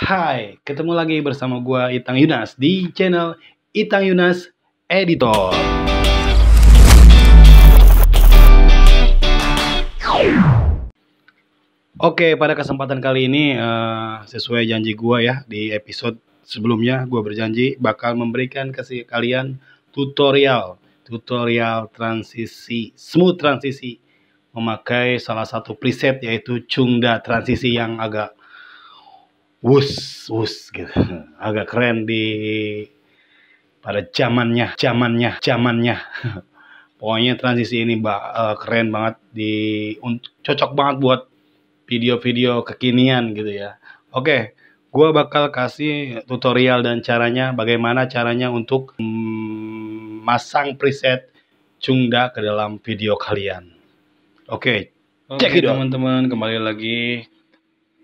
Hai, ketemu lagi bersama gue Itang Yunas di channel Itang Yunas Editor. Oke, pada kesempatan kali ini uh, sesuai janji gue ya di episode sebelumnya gue berjanji bakal memberikan ke kalian tutorial tutorial transisi smooth transisi memakai salah satu preset yaitu Chungda transisi yang agak wus wus gitu agak keren di pada zamannya zamannya zamannya pokoknya transisi ini ba, uh, keren banget di un, cocok banget buat video-video kekinian gitu ya oke okay, gua bakal kasih tutorial dan caranya bagaimana caranya untuk mm, masang preset Cungda ke dalam video kalian oke okay, Oke cek teman-teman kembali lagi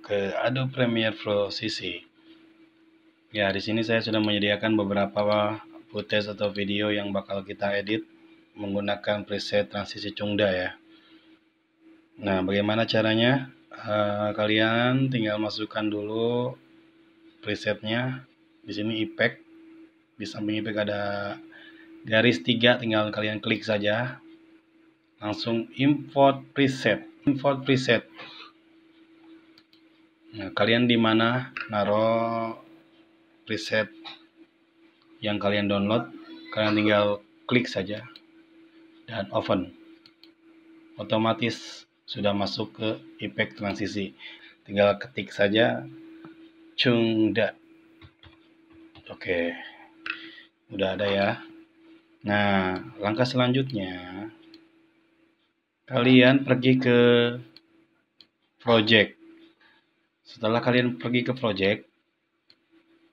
ke Adobe Premiere Pro CC. Ya, di sini saya sudah menyediakan beberapa footage atau video yang bakal kita edit menggunakan preset transisi cungda ya. Nah, bagaimana caranya? Uh, kalian tinggal masukkan dulu presetnya. Di sini effect. Di samping effect ada garis tiga, tinggal kalian klik saja. Langsung import preset. Import preset. Nah, kalian di mana naro preset yang kalian download, kalian tinggal klik saja dan oven. Otomatis sudah masuk ke efek transisi. Tinggal ketik saja cungda. Oke. Udah ada ya. Nah, langkah selanjutnya kalian pergi ke project setelah kalian pergi ke project,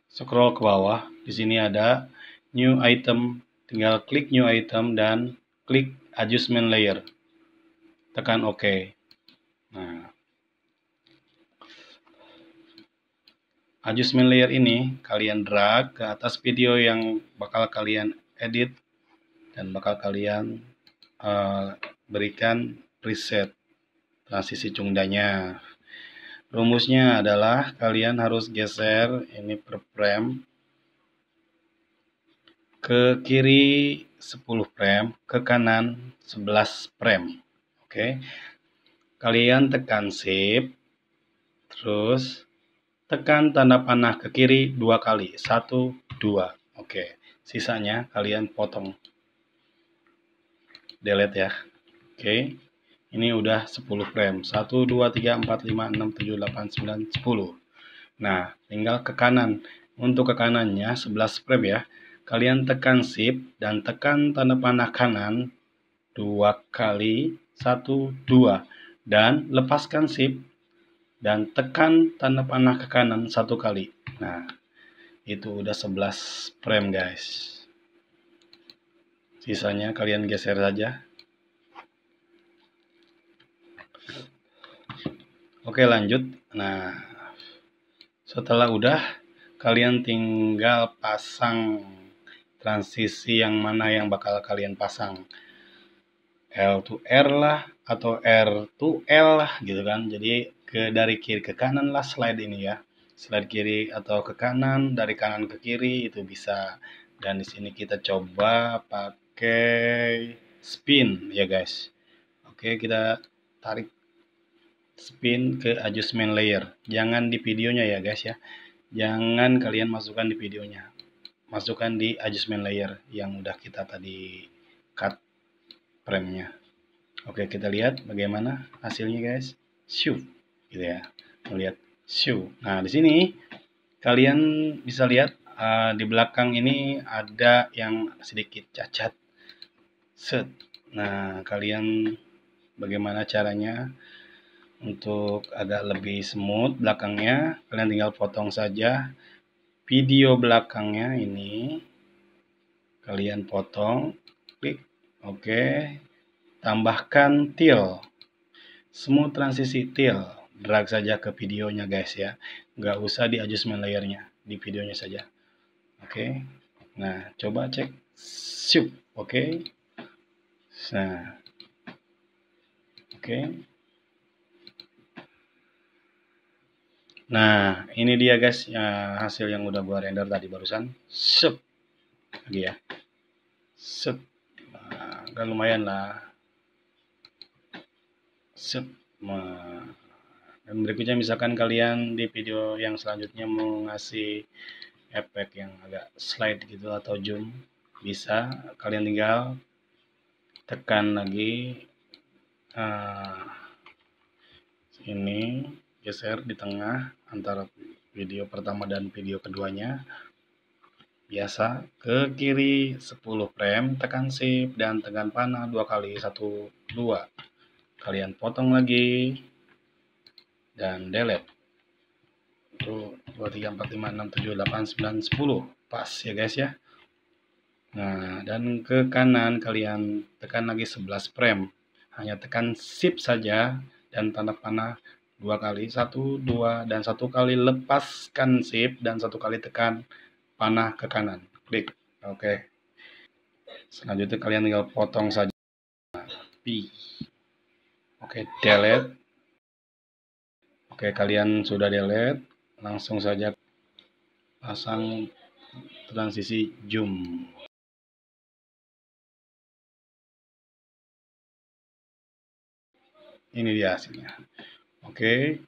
scroll ke bawah. Di sini ada new item. Tinggal klik new item dan klik adjustment layer. Tekan OK. Nah, adjustment layer ini kalian drag ke atas video yang bakal kalian edit dan bakal kalian uh, berikan preset transisi cungdanya. Rumusnya adalah kalian harus geser ini per frame ke kiri 10 frame, ke kanan 11 frame. Oke. Kalian tekan shift terus tekan tanda panah ke kiri dua kali. Satu, dua. Oke. Sisanya kalian potong. Delete ya. Oke. Okay ini udah 10 frame 1 2 3 4 5 6 7 8 9 10 nah tinggal ke kanan untuk ke kanannya 11 frame ya kalian tekan shift dan tekan tanda panah kanan dua kali 1 2 dan lepaskan shift dan tekan tanda panah ke kanan satu kali nah itu udah 11 frame guys sisanya kalian geser saja Oke lanjut. Nah, setelah udah, kalian tinggal pasang transisi yang mana yang bakal kalian pasang. L to R lah, atau R to L lah gitu kan. Jadi ke dari kiri ke kanan lah slide ini ya. Slide kiri atau ke kanan, dari kanan ke kiri itu bisa. Dan di sini kita coba pakai spin ya guys. Oke, kita tarik spin ke adjustment layer. Jangan di videonya ya guys ya. Jangan kalian masukkan di videonya. Masukkan di adjustment layer yang udah kita tadi cut premnya. Oke, kita lihat bagaimana hasilnya guys. Shoo. Gitu ya. Melihat shoo. Nah, di sini kalian bisa lihat uh, di belakang ini ada yang sedikit cacat. Set. Nah, kalian bagaimana caranya untuk agak lebih smooth belakangnya kalian tinggal potong saja video belakangnya ini kalian potong klik oke okay. tambahkan til smooth transisi til drag saja ke videonya guys ya nggak usah di adjustment layernya di videonya saja oke okay. nah coba cek siup oke okay. nah oke okay. Nah, ini dia guys ya, hasil yang udah gua render tadi barusan. Sep. Lagi ya. Sep. Nah, gak kan lumayan lah. Sep. Nah, dan berikutnya misalkan kalian di video yang selanjutnya mau ngasih efek yang agak slide gitu atau zoom bisa kalian tinggal tekan lagi uh, ini geser di tengah antara video pertama dan video keduanya biasa ke kiri 10 frame tekan shift dan tekan panah dua kali satu dua kalian potong lagi dan delete itu 2 3 4 5 6 7 8 9 10 pas ya guys ya nah dan ke kanan kalian tekan lagi 11 frame hanya tekan shift saja dan tanda panah dua kali satu dua dan satu kali lepaskan sip dan satu kali tekan panah ke kanan klik oke okay. selanjutnya kalian tinggal potong saja P oke okay, delete oke okay, kalian sudah delete langsung saja pasang transisi zoom ini dia hasilnya Oke,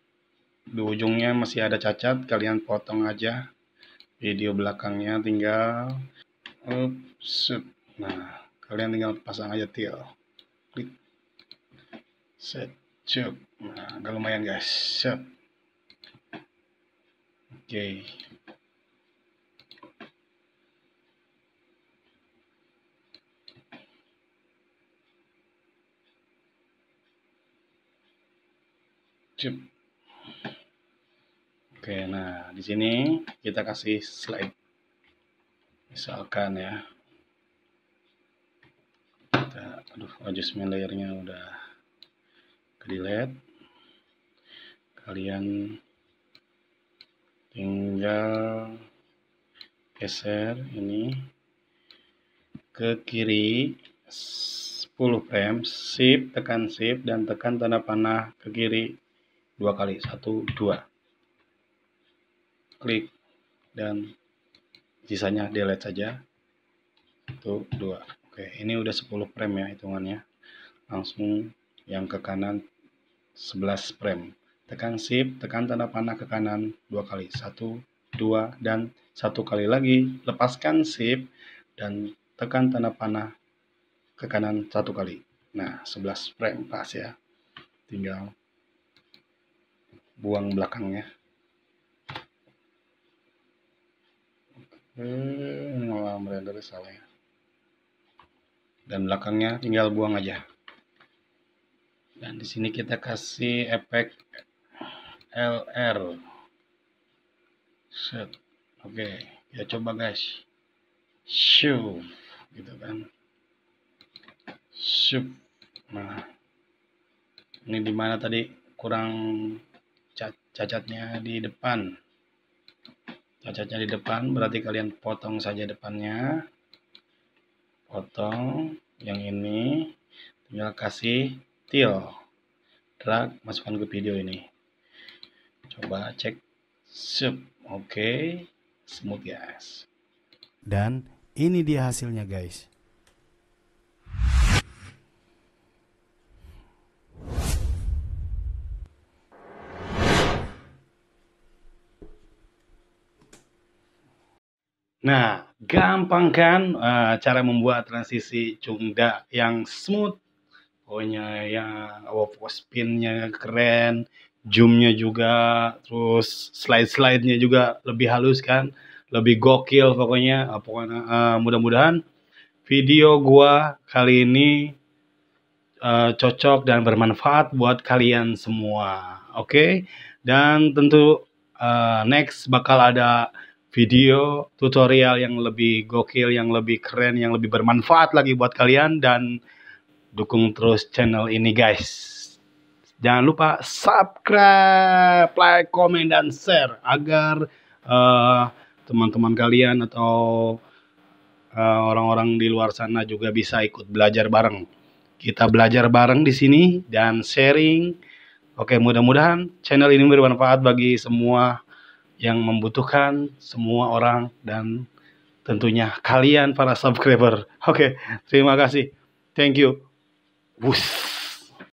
di ujungnya masih ada cacat, kalian potong aja video belakangnya tinggal ups, nah kalian tinggal pasang aja til klik set cuk nah agak lumayan guys set oke okay. Sip. Oke, nah di sini kita kasih slide. Misalkan ya. Kita, aduh, adjustment layernya udah ke Kalian tinggal geser ini ke kiri 10 frame, shift, tekan shift dan tekan tanda panah ke kiri dua kali satu dua klik dan sisanya delete saja itu dua oke ini udah 10 frame ya hitungannya langsung yang ke kanan 11 frame tekan shift tekan tanda panah ke kanan dua kali satu dua dan satu kali lagi lepaskan shift dan tekan tanda panah ke kanan satu kali nah 11 frame pas ya tinggal buang belakangnya hmm malah salah ya dan belakangnya tinggal buang aja dan di sini kita kasih efek LR set oke okay. ya coba guys shove gitu kan shove nah ini dimana tadi kurang cacatnya di depan cacatnya di depan berarti kalian potong saja depannya potong yang ini tinggal kasih til drag masukkan ke video ini coba cek sub oke okay. smooth guys dan ini dia hasilnya guys Nah, gampang kan uh, cara membuat transisi cungda yang smooth. Pokoknya yang oh, spinnya keren, zoomnya juga, terus slide-slide-nya juga lebih halus kan, lebih gokil pokoknya. Uh, pokoknya uh, mudah-mudahan video gua kali ini uh, cocok dan bermanfaat buat kalian semua. Oke? Okay? Dan tentu uh, next bakal ada video tutorial yang lebih gokil, yang lebih keren, yang lebih bermanfaat lagi buat kalian dan dukung terus channel ini guys. Jangan lupa subscribe, like, komen dan share agar eh, teman-teman uh, kalian atau eh, orang-orang uh, orang -orang di luar sana juga bisa ikut belajar bareng. Kita belajar bareng di sini dan sharing. Oke, mudah-mudahan channel ini bermanfaat bagi semua yang membutuhkan semua orang dan tentunya kalian para subscriber. Oke, okay, terima kasih. Thank you. Wuss.